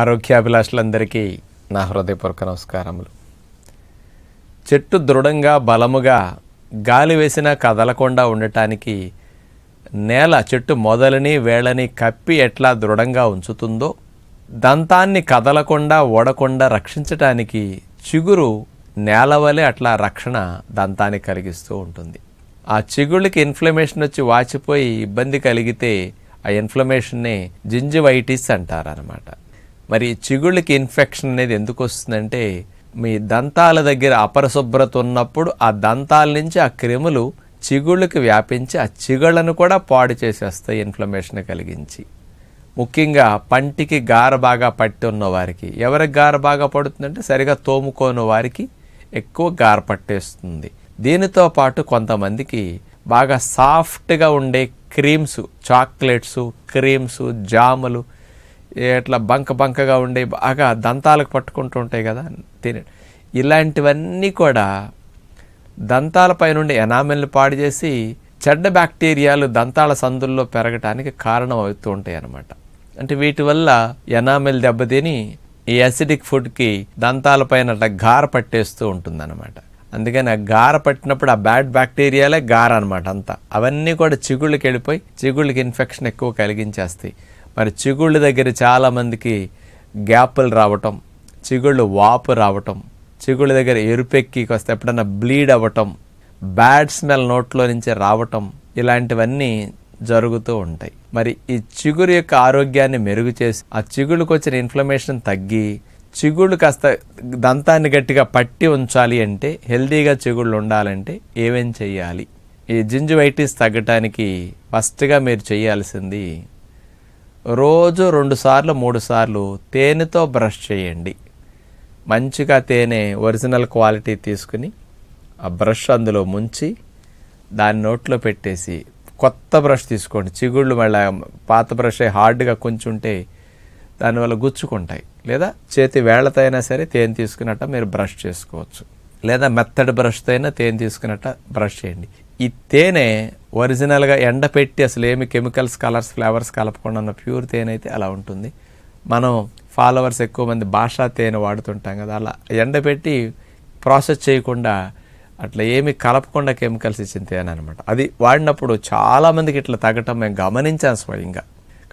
ఆరోగ్యాభిలాషులందరికీ నా హృదయపూర్వక నమస్కారములు చెట్టు దృఢంగా బలముగా గాలి వేసినా కదలకుండా ఉండటానికి నేల చెట్టు మొదలని వేళని కప్పి ఎట్లా దృఢంగా ఉంచుతుందో దంతాన్ని కదలకుండా ఓడకుండా రక్షించటానికి చిగురు నేల వలె అట్లా రక్షణ దంతాన్ని కలిగిస్తూ ఉంటుంది ఆ చిగుళ్ళకి ఇన్ఫ్లమేషన్ వచ్చి వాచిపోయి ఇబ్బంది కలిగితే ఆ ఇన్ఫ్లమేషన్ని జింజివైటిస్ అంటారనమాట మరి చిగుళ్ళకి ఇన్ఫెక్షన్ అనేది ఎందుకు వస్తుందంటే మీ దంతాల దగ్గర అపరిశుభ్రత ఉన్నప్పుడు ఆ దంతాల నుంచి ఆ క్రిములు చిగుళ్ళకి వ్యాపించి ఆ చిగుళ్ళను కూడా పాడు చేసేస్తాయి ఇన్ఫ్లమేషన్ కలిగించి ముఖ్యంగా పంటికి గార బాగా పట్టి ఉన్న వారికి ఎవరికి గార బాగా పడుతుందంటే సరిగా తోముకోని వారికి ఎక్కువ గార పట్టేస్తుంది దీనితో పాటు కొంతమందికి బాగా సాఫ్ట్గా ఉండే క్రీమ్స్ చాక్లెట్స్ క్రీమ్స్ జాములు ఇట్లా బంక బంకగా ఉండే బాగా దంతాలకు పట్టుకుంటూ ఉంటాయి కదా తినే ఇలాంటివన్నీ కూడా దంతాలపై నుండి ఎనామెల్ని పాడు చేసి చెడ్డ బ్యాక్టీరియాలు దంతాల సందుల్లో పెరగటానికి కారణం అవుతూ ఉంటాయి అన్నమాట అంటే వీటి వల్ల ఎనామెల్ దెబ్బతిని ఈ అసిడిక్ ఫుడ్కి దంతాలపైన పైన గార పట్టేస్తూ ఉంటుందన్నమాట అందుకని ఆ గార పట్టినప్పుడు ఆ బ్యాడ్ బ్యాక్టీరియాలే గార అనమాట అంతా అవన్నీ కూడా చిగుళ్ళకి వెళ్ళిపోయి చిగుళ్ళకి ఇన్ఫెక్షన్ ఎక్కువ కలిగించేస్తాయి మరి చిగుళ్ళ దగ్గర చాలామందికి గ్యాప్లు రావటం చిగుళ్ళు వాపు రావటం చిగుళ్ళ దగ్గర ఎరుపెక్కి కాస్త ఎప్పుడన్నా బ్లీడ్ అవ్వటం బ్యాడ్ స్మెల్ నోట్లో నుంచి రావటం ఇలాంటివన్నీ జరుగుతూ ఉంటాయి మరి ఈ చిగురు యొక్క ఆరోగ్యాన్ని మెరుగు చేసి ఆ చిగుళ్ళకు వచ్చిన ఇన్ఫ్లమేషన్ తగ్గి చిగుళ్ళు కాస్త దంతాన్ని గట్టిగా పట్టి ఉంచాలి అంటే హెల్దీగా చిగుళ్ళు ఉండాలంటే ఏమేం చేయాలి ఈ జింజువైటిస్ తగ్గటానికి ఫస్ట్గా మీరు చేయాల్సింది రోజు రెండు సార్లు మూడు సార్లు తేనెతో బ్రష్ చేయండి మంచిగా తేనె ఒరిజినల్ క్వాలిటీ తీసుకుని ఆ బ్రష్ అందులో ముంచి దాన్ని నోట్లో పెట్టేసి కొత్త బ్రష్ తీసుకోండి చిగుళ్ళు మళ్ళీ పాత బ్రష్ హార్డ్గా ఉంటే దానివల్ల గుచ్చుకుంటాయి లేదా చేతి వేళ్లతో అయినా సరే తేనె తీసుకున్నట్ట మీరు బ్రష్ చేసుకోవచ్చు లేదా మెత్తడి బ్రష్తో అయినా తేనె తీసుకున్నట్ట బ్రష్ చేయండి ఈ తేనె ఒరిజినల్గా ఎండపెట్టి అసలు ఏమి కెమికల్స్ కలర్స్ ఫ్లేవర్స్ కలపకుండా ఉన్న ప్యూర్ తేనె అయితే అలా ఉంటుంది మనం ఫాలోవర్స్ ఎక్కువ మంది భాషా తేనె వాడుతుంటాం కదా అలా ఎండపెట్టి ప్రాసెస్ చేయకుండా అట్లా ఏమి కలపకుండా కెమికల్స్ ఇచ్చిన తేనె అనమాట అది వాడినప్పుడు చాలామందికి ఇట్లా తగ్గటం మేము గమనించాం స్వయంగా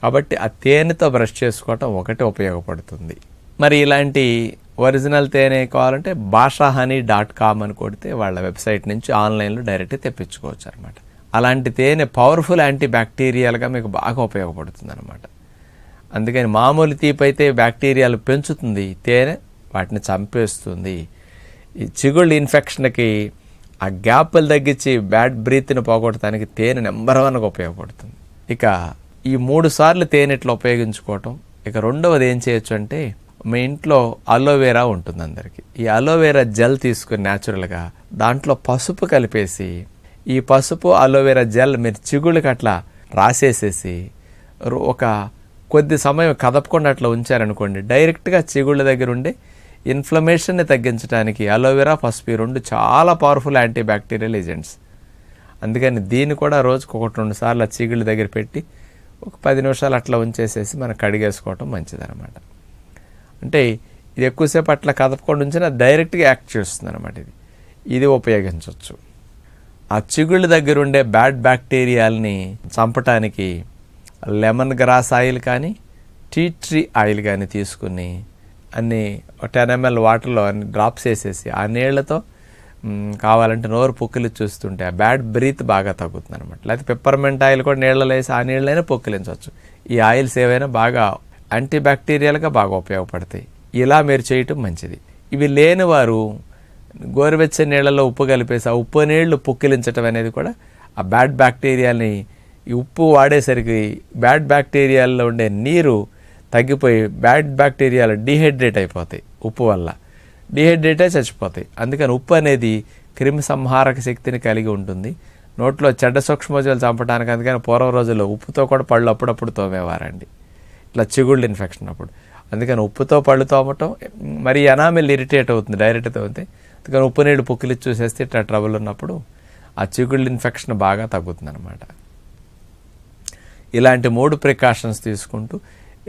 కాబట్టి ఆ తేనెతో బ్రష్ చేసుకోవటం ఒకటి ఉపయోగపడుతుంది మరి ఇలాంటి ఒరిజినల్ తేనె కావాలంటే భాషా హనీ డాట్ కామ్ అని కొడితే వాళ్ళ వెబ్సైట్ నుంచి ఆన్లైన్లో డైరెక్ట్ తెప్పించుకోవచ్చు అనమాట అలాంటి తేనె పవర్ఫుల్ యాంటీ బ్యాక్టీరియాలుగా మీకు బాగా ఉపయోగపడుతుంది అనమాట అందుకని మామూలు తీపైతే అయితే బ్యాక్టీరియాలు పెంచుతుంది తేనె వాటిని చంపేస్తుంది ఈ చిగుళ్ళు ఇన్ఫెక్షన్కి ఆ గ్యాప్లు తగ్గించి బ్యాడ్ బ్రీత్ని పోగొట్టడానికి తేనె నెంబర్ వన్గా ఉపయోగపడుతుంది ఇక ఈ మూడు సార్లు తేనె ఇట్లా ఉపయోగించుకోవటం ఇక రెండవది ఏం చేయొచ్చు అంటే మీ ఇంట్లో అలోవేరా ఉంటుంది అందరికీ ఈ అలోవేరా జెల్ తీసుకుని న్యాచురల్గా దాంట్లో పసుపు కలిపేసి ఈ పసుపు అలోవేరా జెల్ మీరు చిగుళ్ళకి అట్లా రాసేసేసి ఒక కొద్ది సమయం కదపకుండా అట్లా ఉంచారనుకోండి డైరెక్ట్గా చిగుళ్ళ దగ్గర ఉండి ఇన్ఫ్లమేషన్ని తగ్గించడానికి అలోవెరా పసుపు రెండు చాలా పవర్ఫుల్ యాంటీ బ్యాక్టీరియల్ ఏజెంట్స్ అందుకని దీన్ని కూడా రోజుకు ఒకటి రెండు సార్లు చిగుళ్ళ దగ్గర పెట్టి ఒక పది నిమిషాలు అట్లా ఉంచేసేసి మనం కడిగేసుకోవటం మంచిదన్నమాట అంటే ఇది ఎక్కువసేపు అట్లా కదపకుండా ఉంచిన డైరెక్ట్గా యాక్ట్ చేస్తుంది అనమాట ఇది ఇది ఉపయోగించవచ్చు ఆ చిగుళ్ళ దగ్గర ఉండే బ్యాడ్ బ్యాక్టీరియాల్ని చంపటానికి లెమన్ గ్రాస్ ఆయిల్ కానీ టీ ట్రీ ఆయిల్ కానీ తీసుకుని అన్ని టెన్ ఎంఎల్ వాటర్లో అన్ని డ్రాప్స్ వేసేసి ఆ నీళ్లతో కావాలంటే నోరు పొక్కిలి చూస్తుంటే ఆ బ్యాడ్ బ్రీత్ బాగా తగ్గుతుంది అనమాట లేకపోతే పెప్పర్మెంట్ ఆయిల్ కూడా నీళ్ళలో వేసి ఆ నీళ్ళైనా పొక్కిలించవచ్చు ఈ ఆయిల్స్ ఏవైనా బాగా యాంటీబ్యాక్టీరియల్గా బాగా ఉపయోగపడతాయి ఇలా మీరు చేయటం మంచిది ఇవి లేనివారు గోరువెచ్చని నీళ్ళలో ఉప్పు కలిపేసి ఆ ఉప్పు నీళ్లు పుక్కిలించడం అనేది కూడా ఆ బ్యాడ్ బ్యాక్టీరియాని ఈ ఉప్పు వాడేసరికి బ్యాడ్ బ్యాక్టీరియాల్లో ఉండే నీరు తగ్గిపోయి బ్యాడ్ బ్యాక్టీరియాలు డీహైడ్రేట్ అయిపోతాయి ఉప్పు వల్ల డీహైడ్రేటే చచ్చిపోతాయి అందుకని ఉప్పు అనేది క్రిమి సంహారక శక్తిని కలిగి ఉంటుంది నోట్లో చెడ్డ సూక్ష్మజలు చంపడానికి అందుకని పూర్వ రోజుల్లో ఉప్పుతో కూడా పళ్ళు అప్పుడప్పుడు తోమేవారండి ఇట్లా చిగుళ్ళు ఇన్ఫెక్షన్ అప్పుడు అందుకని ఉప్పుతో పళ్ళు తోమటం మరి ఎనామిల్ ఇరిటేట్ అవుతుంది డైరెక్ట్ తోమితే అందుకని ఉప్పు నీళ్ళు పుక్కిలి చూసేస్తే ఇట్లా ట్రబుల్ ఉన్నప్పుడు ఆ చిగుళ్ళు ఇన్ఫెక్షన్ బాగా తగ్గుతుంది అనమాట ఇలాంటి మూడు ప్రికాషన్స్ తీసుకుంటూ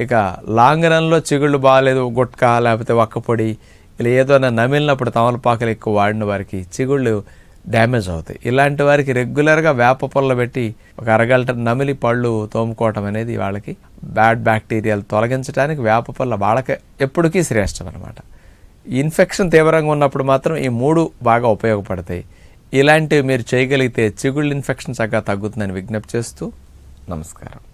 ఇక లాంగ్ రన్లో చిగుళ్ళు బాగాలేదు గుట్కా లేకపోతే వక్కపొడి ఇలా ఏదైనా నమిలినప్పుడు తమలపాకులు ఎక్కువ వాడిన వారికి చిగుళ్ళు డ్యామేజ్ అవుతాయి ఇలాంటి వారికి రెగ్యులర్గా వేప పొల్ల పెట్టి ఒక అరగంట నమిలి పళ్ళు తోముకోవటం అనేది వాళ్ళకి బ్యాడ్ బ్యాక్టీరియాలు తొలగించడానికి వేప పళ్ళ వాడక ఎప్పటికీ శ్రేష్టం అనమాట ఇన్ఫెక్షన్ తీవ్రంగా ఉన్నప్పుడు మాత్రం ఈ మూడు బాగా ఉపయోగపడతాయి ఇలాంటివి మీరు చేయగలిగితే చిగుళ్ళు ఇన్ఫెక్షన్ చక్కగా తగ్గుతుందని విజ్ఞప్తి చేస్తూ నమస్కారం